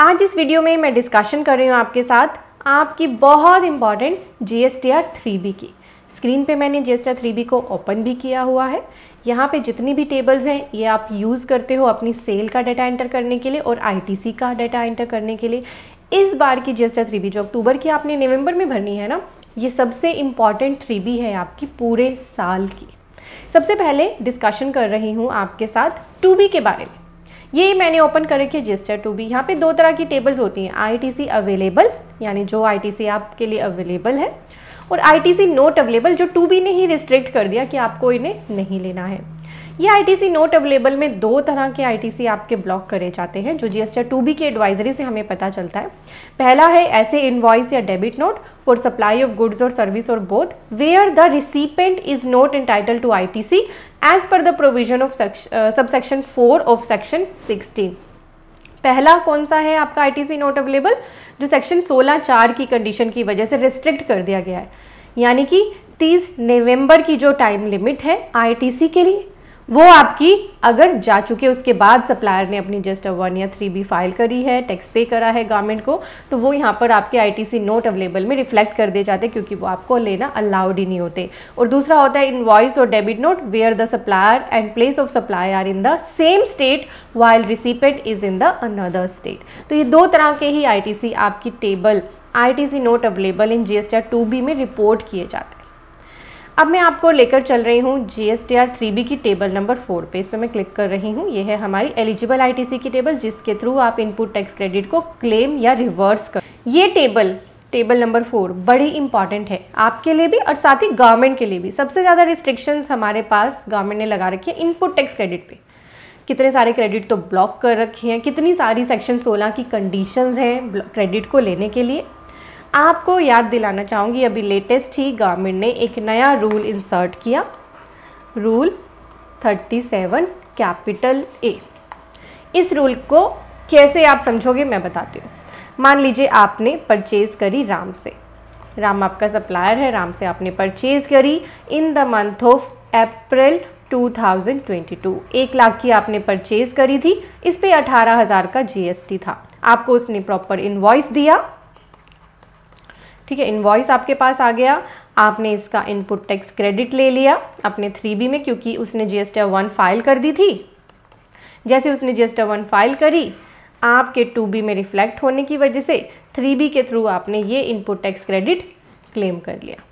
आज इस वीडियो में मैं डिस्कशन कर रही हूँ आपके साथ आपकी बहुत important G S T R three B की स्क्रीन पे मैंने G S R three B को ओपन भी किया हुआ है यहाँ पे जितनी भी टेबल्स हैं ये आप यूज़ करते हो अपनी सेल का डाटा एंटर करने के लिए और आई टी सी का डाटा एंटर करने के लिए इस बार की जी एस थ्री बी जो अक्टूबर की आपने नवंबर में भरनी है ना ये सबसे इम्पॉर्टेंट थ्री बी है आपकी पूरे साल की सबसे पहले डिस्कशन कर रही हूँ आपके साथ टू बी के बारे में ये मैंने ओपन कर रखी है जिस्टर टू बी यहाँ पे दो तरह की टेबल्स होती हैं आईटीसी अवेलेबल यानी जो आईटीसी आपके लिए अवेलेबल है और आईटीसी नोट अवेलेबल जो टू बी ने ही रिस्ट्रिक्ट कर दिया कि आपको इन्हें नहीं लेना है ये आईटीसी नोट अवेलेबल में दो तरह के आईटीसी आपके ब्लॉक करे जाते हैं जो जीएसटी टू बी की एडवाइजरी से हमें पता चलता है पहला है ऐसे इन्वॉइस या debit note for supply of goods और सर्विस और both where the recipient is not entitle to ITC as per the provision of sub section four of section sixteen पहला कौन सा है आपका आईटीसी नोट अवेलेबल जो section 16 चार की कंडीशन की वजह से रिस्ट्रिक्ट कर दिया गया है यानी कि 30 नवंबर की जो टाइम लिमिट है आईटीसी के लिए वो आपकी अगर जा चुके उसके बाद सप्लायर ने अपनी जस्ट वन या थ्री बी फाइल करी है टैक्स पे करा है गवर्नमेंट को तो वो यहाँ पर आपके आईटीसी नोट अवेलेबल में रिफ्लेक्ट कर दिए जाते क्योंकि वो आपको लेना अलाउड ही नहीं होते और दूसरा होता है इनवॉइस और debit note where the supplier and place of supply are in the same state while recipient is in the another state तो ये दो तरह के ही आई आपकी टेबल आई नोट अवेलेबल इन जी टू बी में रिपोर्ट किए जाते हैं अब मैं आपको लेकर चल रही हूँ G S T R three B की टेबल नंबर फोर पे इस पर मैं क्लिक कर रही हूँ ये है हमारी एलिजिबल आई टी सी की टेबल जिसके थ्रू आप इनपुट टैक्स क्रेडिट को क्लेम या रिवर्स कर ये टेबल टेबल नंबर फोर बड़ी इंपॉर्टेंट है आपके लिए भी और साथ ही गवर्नमेंट के लिए भी सबसे ज़्यादा रिस्ट्रिक्शंस हमारे पास गवर्नमेंट ने लगा रखी है इनपुट टैक्स क्रेडिट पे कितने सारे क्रेडिट तो ब्लॉक कर रखे हैं कितनी सारी सेक्शन 16 की कंडीशंस हैं क्रेडिट को लेने के लिए आपको याद दिलाना चाहूँगी अभी लेटेस्ट ही गवर्नमेंट ने एक नया रूल इंसर्ट किया रूल 37 कैपिटल ए इस रूल को कैसे आप समझोगे मैं बताती हूँ मान लीजिए आपने परचेज़ करी राम से राम आपका सप्लायर है राम से आपने परचेज़ करी in the month of April 2022 एक लाख की आपने परचेज़ करी थी इस पर अठारह हज़ार का जीएसटी था आपको उसने प्रॉपर इन्वॉइस दिया ठीक है इन्वॉइस आपके पास आ गया आपने इसका इनपुट टैक्स क्रेडिट ले लिया अपने थ्री बी में क्योंकि उसने जी एस वन फाइल कर दी थी जैसे उसने जी एस वन फाइल करी आपके टू बी में रिफ्लेक्ट होने की वजह से थ्री बी के थ्रू आपने ये इनपुट टैक्स क्रेडिट क्लेम कर लिया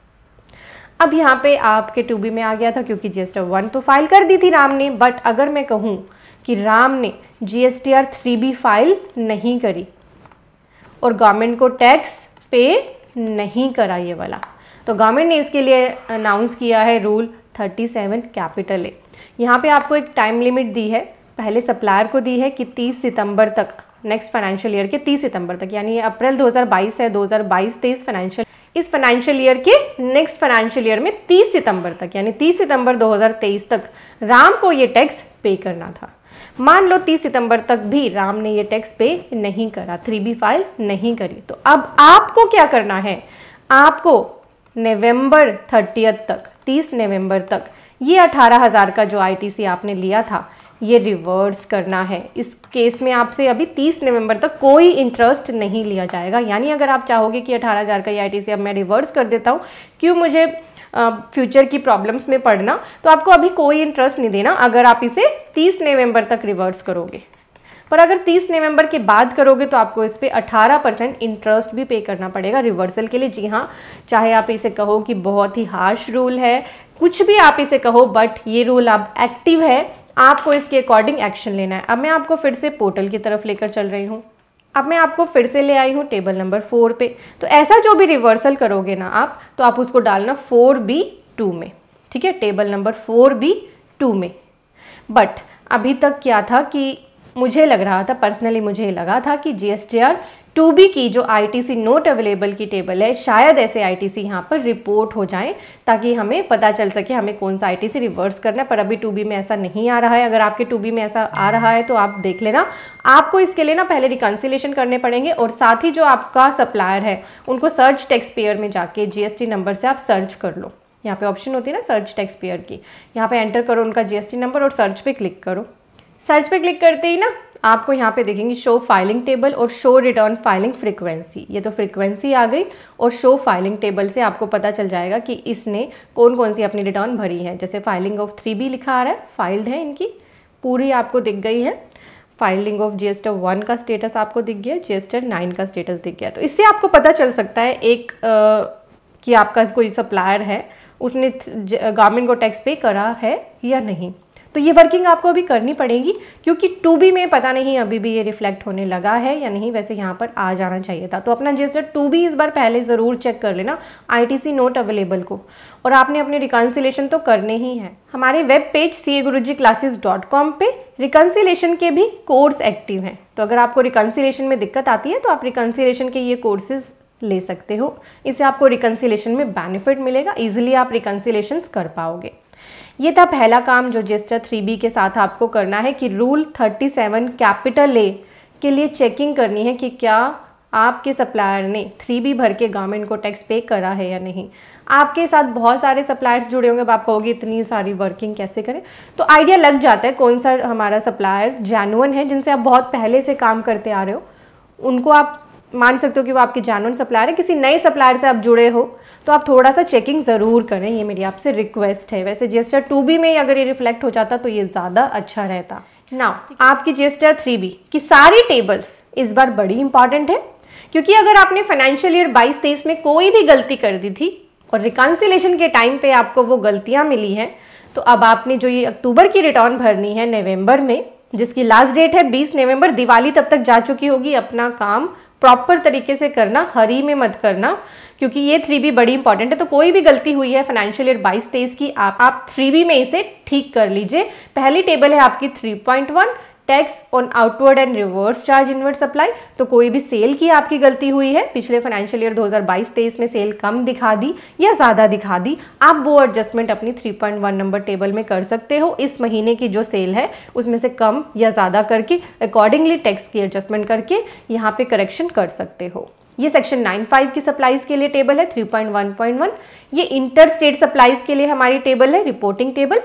अब यहाँ पे आपके टू बी में आ गया था क्योंकि जी एस वन तो फाइल कर दी थी राम ने बट अगर मैं कहूँ कि राम ने G S R three B file नहीं करी और गवर्नमेंट को टैक्स पे नहीं करा ये वाला तो गवर्नमेंट ने इसके लिए अनाउंस किया है रूल 37 कैपिटल ए यहाँ पे आपको एक टाइम लिमिट दी है पहले सप्लायर को दी है कि 30 सितंबर तक नेक्स्ट फाइनेंशियल ईयर के 30 सितंबर तक यानी अप्रैल 2022 है 2022 हज़ार फाइनेंशियल इस फाइनेंशियल ईयर के नेक्स्ट फाइनेंशियल ईयर में 30 सितंबर तक यानी 30 सितंबर 2023 तक राम को ये टैक्स पे करना था मान लो 30 सितंबर तक भी राम ने ये टैक्स पे नहीं करा थ्री बी फाइल नहीं करी तो अब आपको क्या करना है आपको नवंबर 30th तक 30 नवंबर तक ये 18,000 का जो आईटीसी आपने लिया था ये रिवर्स करना है इस केस में आपसे अभी 30 नवंबर तक कोई इंटरेस्ट नहीं लिया जाएगा यानी अगर आप चाहोगे कि 18000 का ये आईटीसी अब मैं रिवर्स कर देता हूँ क्यों मुझे फ्यूचर की प्रॉब्लम्स में पढ़ना तो आपको अभी कोई इंटरेस्ट नहीं देना अगर आप इसे 30 नवंबर तक रिवर्स करोगे पर अगर 30 नवंबर के बाद करोगे तो आपको इस पर अठारह परसेंट इंटरेस्ट भी पे करना पड़ेगा रिवर्सल के लिए जी हाँ चाहे आप इसे कहो कि बहुत ही हार्श रूल है कुछ भी आप इसे कहो बट ये रूल अब एक्टिव है आपको इसके अकॉर्डिंग एक्शन लेना है अब मैं आपको फिर से पोर्टल की तरफ लेकर चल रही हूँ अब मैं आपको फिर से ले आई हूँ टेबल नंबर फोर पे तो ऐसा जो भी रिवर्सल करोगे ना आप तो आप उसको डालना फोर बी टू में ठीक है table number four B two में बट अभी तक क्या था कि मुझे लग रहा था पर्सनली मुझे लगा था कि जी आर टू बी की जो आईटीसी नोट अवेलेबल की टेबल है शायद ऐसे आईटीसी यहाँ पर रिपोर्ट हो जाएं ताकि हमें पता चल सके हमें कौन सा आईटीसी रिवर्स करना है पर अभी टू बी में ऐसा नहीं आ रहा है अगर आपके टू बी में ऐसा आ रहा है तो आप देख लेना आपको इसके लिए ना पहले रिकन्सिलेशन करने पड़ेंगे और साथ ही जो आपका सप्लायर है उनको सर्च टैक्स पेयर में जाके जीएसटी नंबर से आप सर्च कर लो यहाँ पे ऑप्शन होती है ना सर्च टैक्स पेयर की यहाँ पे एंटर करो उनका जीएसटी नंबर और सर्च पे क्लिक करो सर्च पे क्लिक करते ही ना आपको यहाँ पे देखेंगे शो फाइलिंग टेबल और शो रिटर्न फाइलिंग फ्रिक्वेंसी ये तो फ्रिक्वेंसी आ गई और शो फाइलिंग टेबल से आपको पता चल जाएगा कि इसने कौन कौन सी अपनी रिटर्न भरी है जैसे फाइलिंग ऑफ थ्री भी लिखा आ रहा है फाइल्ड है इनकी पूरी आपको दिख गई है फाइलिंग ऑफ जीएसटर वन का स्टेटस आपको दिख गया जीएसटर नाइन का स्टेटस दिख गया तो इससे आपको पता चल सकता है एक आ, कि आपका कोई सप्लायर है उसने गवर्नमेंट को टैक्स पे करा है या नहीं तो ये वर्किंग आपको अभी करनी पड़ेगी क्योंकि टू बी में पता नहीं अभी भी ये रिफ्लेक्ट होने लगा है या नहीं वैसे यहाँ पर आ जाना चाहिए था तो अपना जैसे टू बी इस बार पहले ज़रूर चेक कर लेना आईटीसी नोट अवेलेबल को और आपने अपने रिकन्सिलेशन तो करने ही हैं हमारे web page C A Guru ji classes dot com पर रिकन्सिलेशन के भी कोर्स एक्टिव हैं तो अगर आपको रिकन्सिलेशन में दिक्कत आती है तो आप रिकन्सिलेशन के ये कोर्सेज़ ले सकते हो इससे आपको रिकन्सिलेशन में बेनिफिट मिलेगा इजिली आप रिकन्सिलेशन कर पाओगे ये था पहला काम जो जेस्टर थ्री बी के साथ आपको करना है कि rule thirty seven capital A के लिए चेकिंग करनी है कि क्या आपके सप्लायर ने थ्री बी भर के गवर्नमेंट को टैक्स पे करा है या नहीं आपके साथ बहुत सारे सप्लायर्स जुड़े होंगे अब आप कहोगे इतनी सारी वर्किंग कैसे करें तो आइडिया लग जाता है कौन सा हमारा सप्लायर जैनुअन है जिनसे आप बहुत पहले से काम करते आ रहे हो उनको आप मान सकते हो कि वो आपके जानवन सप्लायर है किसी नए सप्लायर से आप जुड़े हो तो आप थोड़ा सा चेकिंग ज़रूर करें ये मेरी आपसे रिक्वेस्ट है वैसे जीएसटर टू बी में अगर ये रिफ्लेक्ट हो जाता तो ये ज़्यादा अच्छा रहता ना आपकी जीएसटर थ्री बी की सारी टेबल्स इस बार बड़ी इंपॉर्टेंट है क्योंकि अगर आपने फाइनेंशियल ईयर बाईस तेईस में कोई भी गलती कर दी थी और रिकॉन्सिलेशन के टाइम पे आपको वो गलतियां मिली हैं तो अब आपने जो ये अक्टूबर की रिटर्न भरनी है नवंबर में जिसकी लास्ट डेट है 20 नवंबर दिवाली तब तक जा चुकी होगी अपना काम प्रॉपर तरीके से करना हरी में मत करना क्योंकि ये थ्री बी बड़ी इंपॉर्टेंट है तो कोई भी गलती हुई है फाइनेंशियल ईयर बाईस तेईस की आप आप थ्री बी में इसे ठीक कर लीजिए पहली टेबल है आपकी three point one tax on outward and reverse charge inward supply तो कोई भी सेल की आपकी गलती हुई है पिछले फाइनेंशियल ईयर 2022-23 में सेल कम दिखा दी या ज़्यादा दिखा दी आप वो एडजस्टमेंट अपनी 3.1 नंबर टेबल में कर सकते हो इस महीने की जो सेल है उसमें से कम या ज़्यादा करके अकॉर्डिंगली टैक्स की एडजस्टमेंट करके यहाँ पे करेक्शन कर सकते हो ये सेक्शन 95 की सप्लाईज के लिए टेबल है 3.1.1 ये इंटर स्टेट सप्लाईज के लिए हमारी टेबल है reporting table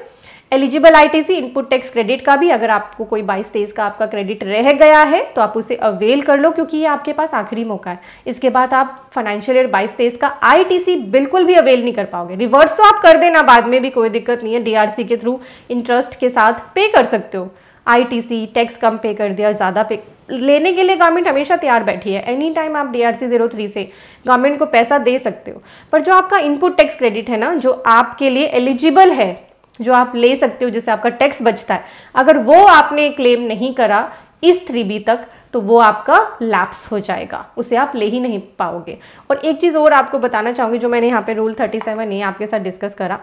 eligible ITC input tax credit का भी अगर आपको कोई बाईस तेईस का आपका क्रेडिट रह गया है तो आप उसे अवेल कर लो क्योंकि ये आपके पास आखिरी मौका है इसके बाद आप फाइनेंशियल ईयर बाईस तेईस का आईटीसी बिल्कुल भी अवेल नहीं कर पाओगे रिवर्स तो आप कर देना बाद में भी कोई दिक्कत नहीं है डीआरसी के थ्रू इंटरेस्ट के साथ पे कर सकते हो आई टैक्स कम पे कर दिया ज़्यादा पे लेने के लिए गवर्नमेंट हमेशा तैयार बैठी है एनी टाइम आप D R C zero three से गवर्नमेंट को पैसा दे सकते हो पर जो आपका इनपुट टैक्स क्रेडिट है ना जो आपके लिए एलिजिबल है जो आप ले सकते हो जिससे आपका टैक्स बचता है अगर वो आपने क्लेम नहीं करा इस थ्री बी तक तो वो आपका लैप्स हो जाएगा उसे आप ले ही नहीं पाओगे और एक चीज़ और आपको बताना चाहूँगी जो मैंने यहाँ पे रूल 37 सेवन आपके साथ डिस्कस करा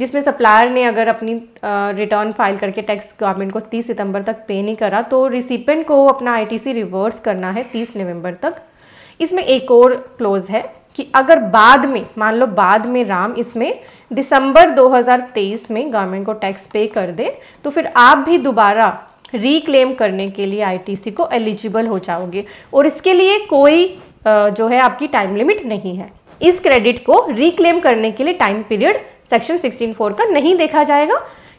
जिसमें सप्लायर ने अगर अपनी रिटर्न फाइल करके टैक्स गवर्नमेंट को 30 सितंबर तक पे नहीं करा तो रिसिपेंट को अपना आईटीसी रिवर्स करना है 30 नवंबर तक इसमें एक और क्लोज है कि अगर बाद में मान लो बाद में राम इसमें दिसंबर 2023 में गवर्नमेंट को टैक्स पे कर दे तो फिर आप भी दोबारा रिक्लेम करने के लिए आईटीसी को एलिजिबल हो जाओगे और इसके लिए कोई जो है आपकी टाइम लिमिट नहीं है इस क्रेडिट को रिक्लेम करने के लिए टाइम पीरियड सेक्शन 164 का नहीं देखा जाएगा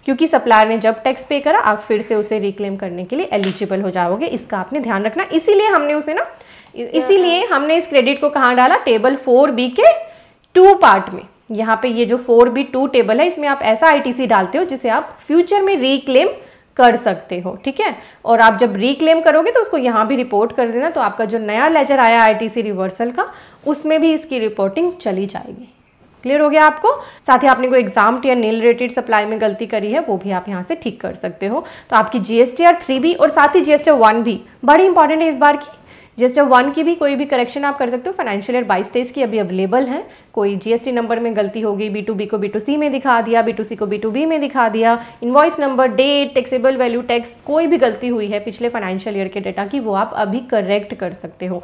क्योंकि सप्लायर ने जब टैक्स पे करा आप फिर से उसे रिक्लेम करने के लिए एलिजिबल हो जाओगे इसका आपने ध्यान रखना इसीलिए हमने उसे ना इसीलिए हमने इस क्रेडिट को कहाँ डाला टेबल फोर बी के टू पार्ट में यहाँ पे ये जो फोर बी टू टेबल है इसमें आप ऐसा आईटीसी डालते हो जिसे आप फ्यूचर में रिक्लेम कर सकते हो ठीक है और आप जब रिक्लेम करोगे तो उसको यहाँ भी रिपोर्ट कर देना तो आपका जो नया लेजर आया आईटीसी रिवर्सल का उसमें भी इसकी रिपोर्टिंग चली जाएगी क्लियर हो गया आपको साथ ही आपने कोई एग्जाम या नील रिलेटेड सप्लाई में गलती करी है वो भी आप यहाँ से ठीक कर सकते हो तो आपकी जीएसटी आर थ्री भी और साथ ही जीएसटी वन भी बड़ी इंपॉर्टेंट है इस बार की जेस्टर वन की भी कोई भी करेक्शन आप कर सकते हो फाइनेंशियल ईयर बाईस तेईस की अभी अवेलेबल है कोई जीएसटी नंबर में गलती हो गई बी टू बी को बी टू सी में दिखा दिया बी टू सी को बी टू बी में दिखा दिया invoice number date taxable value tax कोई भी गलती हुई है पिछले फाइनेंशियल ईयर के डेटा की वो आप अभी करेक्ट कर सकते हो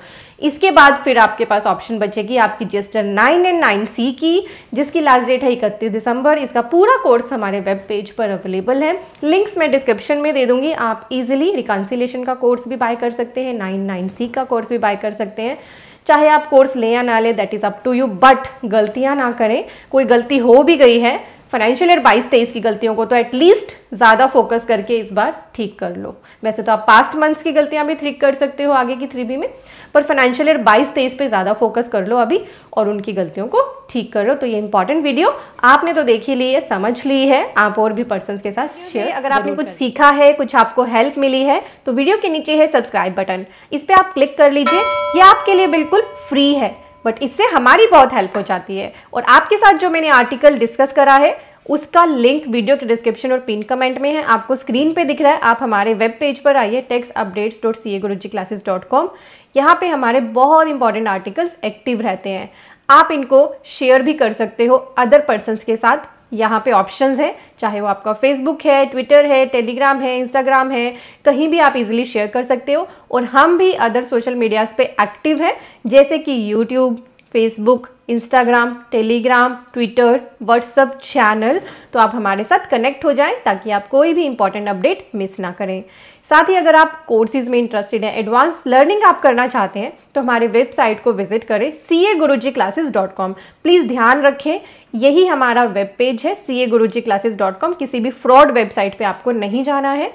इसके बाद फिर आपके पास ऑप्शन बचेगी आपकी GSTR nine and nine C की जिसकी लास्ट डेट है इकतीस दिसंबर इसका पूरा कोर्स हमारे वेब पेज पर अवेलेबल है लिंक्स मैं डिस्क्रिप्शन में दे दूंगी आप इजिली रिकॉन्सिलेशन का कोर्स भी बाय कर सकते हैं नाइन नाइन सी का कोर्स भी बाय कर सकते हैं चाहे आप कोर्स लें या ना लें that is up to you but गलतियाँ ना करें कोई गलती हो भी गई है फाइनेंशियल ईयर बाईस तेईस की गलतियों को तो एटलीस्ट ज़्यादा फोकस करके इस बार ठीक कर लो वैसे तो आप पास्ट मंथ्स की गलतियां भी ठीक कर सकते हो आगे की थ्री बी में पर फाइनेंशियल ईयर बाईस तेईस पे ज़्यादा फोकस कर लो अभी और उनकी गलतियों को ठीक कर लो तो ये इंपॉर्टेंट वीडियो आपने तो देखी ली है समझ ली है आप और भी पर्सन के साथ शेयर अगर आपने कुछ सीखा है कुछ आपको हेल्प मिली है तो वीडियो के नीचे है सब्सक्राइब बटन इस पर आप क्लिक कर लीजिए ये आपके लिए बिल्कुल फ्री है बट इससे हमारी बहुत हेल्प हो जाती है और आपके साथ जो मैंने आर्टिकल डिस्कस करा है उसका लिंक वीडियो के डिस्क्रिप्शन और पिन कमेंट में है आपको स्क्रीन पे दिख रहा है आप हमारे वेब पेज पर आइए tax updates dot C A Guru ji classes dot com यहाँ पर हमारे बहुत इंपॉर्टेंट आर्टिकल्स एक्टिव रहते हैं आप इनको शेयर भी कर सकते हो अदर पर्सनस के साथ यहाँ पे ऑप्शंस है चाहे वो आपका फेसबुक है ट्विटर है टेलीग्राम है इंस्टाग्राम है कहीं भी आप इजीली शेयर कर सकते हो और हम भी अदर सोशल मीडियाज़ पे एक्टिव हैं जैसे कि YouTube Facebook Instagram Telegram Twitter WhatsApp channel तो आप हमारे साथ कनेक्ट हो जाएं ताकि आप कोई भी इंपॉर्टेंट अपडेट मिस ना करें साथ ही अगर आप कोर्सेज में इंटरेस्टेड हैं एडवांस लर्निंग आप करना चाहते हैं तो हमारे वेबसाइट को विजिट करें C A Guru ji classes dot com please ध्यान रखें यही हमारा वेब पेज है सी A Guru ji classes dot com किसी भी फ्रॉड वेबसाइट पे आपको नहीं जाना है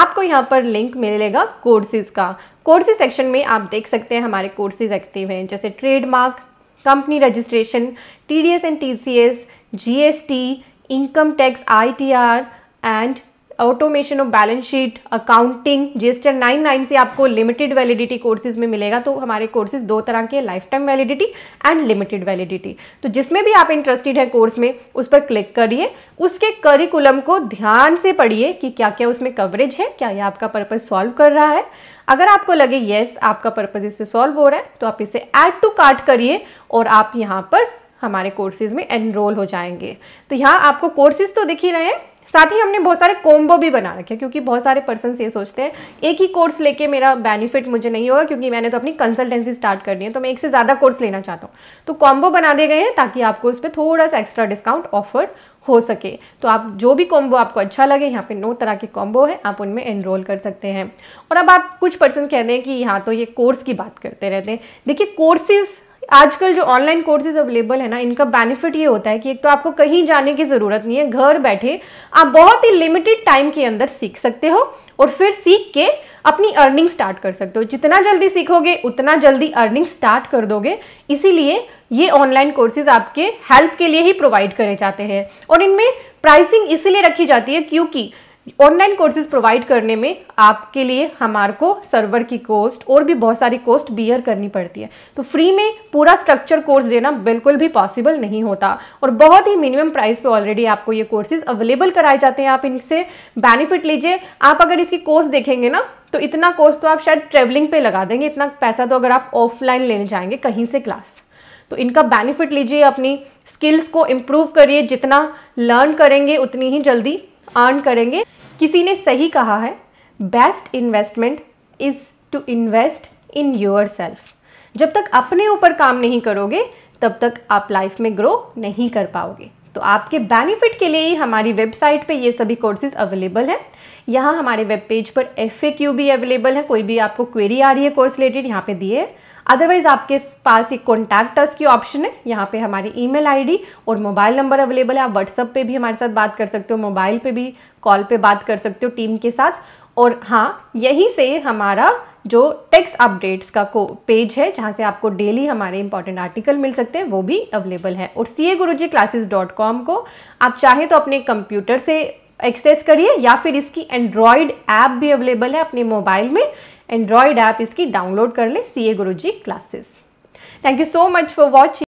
आपको यहाँ पर लिंक मिलेगा कोर्सेज़ का कोर्सेज सेक्शन में आप देख सकते हैं हमारे कोर्सेज एक्टिव हैं जैसे trademark company registration T D S and T C S G S T income tax I T R and automation of balance sheet accounting GST nine nine से आपको लिमिटेड वैलिडिटी कोर्सेज में मिलेगा तो हमारे courses दो तरह के lifetime validity and limited validity तो जिसमें भी आप इंटरेस्टेड हैं कोर्स में उस पर क्लिक करिए उसके करिकुलम को ध्यान से पढ़िए कि क्या क्या उसमें कवरेज है क्या यह आपका पर्पज सॉल्व कर रहा है अगर आपको लगे येस आपका पर्पज इससे सॉल्व हो रहा है तो आप इसे एड टू कार्ट करिए और आप यहाँ पर हमारे कोर्सेज में एनरोल हो जाएंगे तो यहाँ आपको कोर्सेज तो दिख ही रहे हैं साथ ही हमने बहुत सारे कॉम्बो भी बना रखे क्योंकि बहुत सारे पर्सन ये सोचते हैं एक ही कोर्स लेके मेरा बेनिफिट मुझे नहीं होगा क्योंकि मैंने तो अपनी कंसल्टेंसी स्टार्ट करनी है तो मैं एक से ज़्यादा कोर्स लेना चाहता हूँ तो कॉम्बो बना दिए गए हैं ताकि आपको उस पर थोड़ा सा एक्स्ट्रा डिस्काउंट ऑफर हो सके तो आप जो भी कॉम्बो आपको अच्छा लगे यहाँ पे नौ तरह के कॉम्बो है आप उनमें एनरोल कर सकते हैं और अब आप कुछ पर्सन कह हैं कि यहाँ तो ये कोर्स की बात करते रहते हैं देखिए कोर्सेज आजकल जो ऑनलाइन कोर्सेज अवेलेबल है ना इनका बेनिफिट ये होता है कि एक तो आपको कहीं जाने की ज़रूरत नहीं है घर बैठे आप बहुत ही लिमिटेड टाइम के अंदर सीख सकते हो और फिर सीख के अपनी अर्निंग स्टार्ट कर सकते हो जितना जल्दी सीखोगे उतना जल्दी अर्निंग स्टार्ट कर दोगे इसीलिए ये ऑनलाइन कोर्सेज आपके हेल्प के लिए ही प्रोवाइड करे जाते हैं और इनमें प्राइसिंग इसीलिए रखी जाती है क्योंकि ऑनलाइन कोर्सेज प्रोवाइड करने में आपके लिए हमारे को सर्वर की कॉस्ट और भी बहुत सारी कॉस्ट बियर करनी पड़ती है तो फ्री में पूरा स्ट्रक्चर कोर्स देना बिल्कुल भी पॉसिबल नहीं होता और बहुत ही मिनिमम प्राइस पे ऑलरेडी आपको ये कोर्सेज अवेलेबल कराए जाते हैं आप इनसे बेनिफिट लीजिए आप अगर इसकी कोर्स देखेंगे ना तो इतना कोर्स तो आप शायद ट्रेवलिंग पे लगा देंगे इतना पैसा तो अगर आप ऑफलाइन लेने जाएंगे कहीं से क्लास तो इनका बेनिफिट लीजिए अपनी स्किल्स को इम्प्रूव करिए जितना लर्न करेंगे उतनी ही जल्दी अर्न करेंगे किसी ने सही कहा है best investment is to invest in yourself जब तक अपने ऊपर काम नहीं करोगे तब तक आप लाइफ में ग्रो नहीं कर पाओगे तो आपके बेनिफिट के लिए ही हमारी वेबसाइट पे ये सभी कोर्सेज अवेलेबल हैं यहाँ हमारे वेब पेज पर एफ भी अवेलेबल है कोई भी आपको क्वेरी आ रही है कोर्स रिलेटेड यहाँ पे दिए है अदरवाइज आपके पास एक कॉन्टैक्ट अस की ऑप्शन है यहाँ पे हमारी ईमेल आईडी और मोबाइल नंबर अवेलेबल है आप व्हाट्सअप पे भी हमारे साथ बात कर सकते हो मोबाइल पे भी कॉल पे बात कर सकते हो टीम के साथ और हाँ यही से हमारा जो टेक्स्ट अपडेट्स का को पेज है जहाँ से आपको डेली हमारे इंपॉर्टेंट आर्टिकल मिल सकते हैं वो भी अवेलेबल है और सी A Guru ji classes dot com को आप चाहे तो अपने कंप्यूटर से एक्सेस करिए या फिर इसकी एंड्रॉयड ऐप भी अवेलेबल है अपने मोबाइल में एंड्रॉयड ऐप इसकी डाउनलोड कर लें C A Guru ji classes thank you so much for watching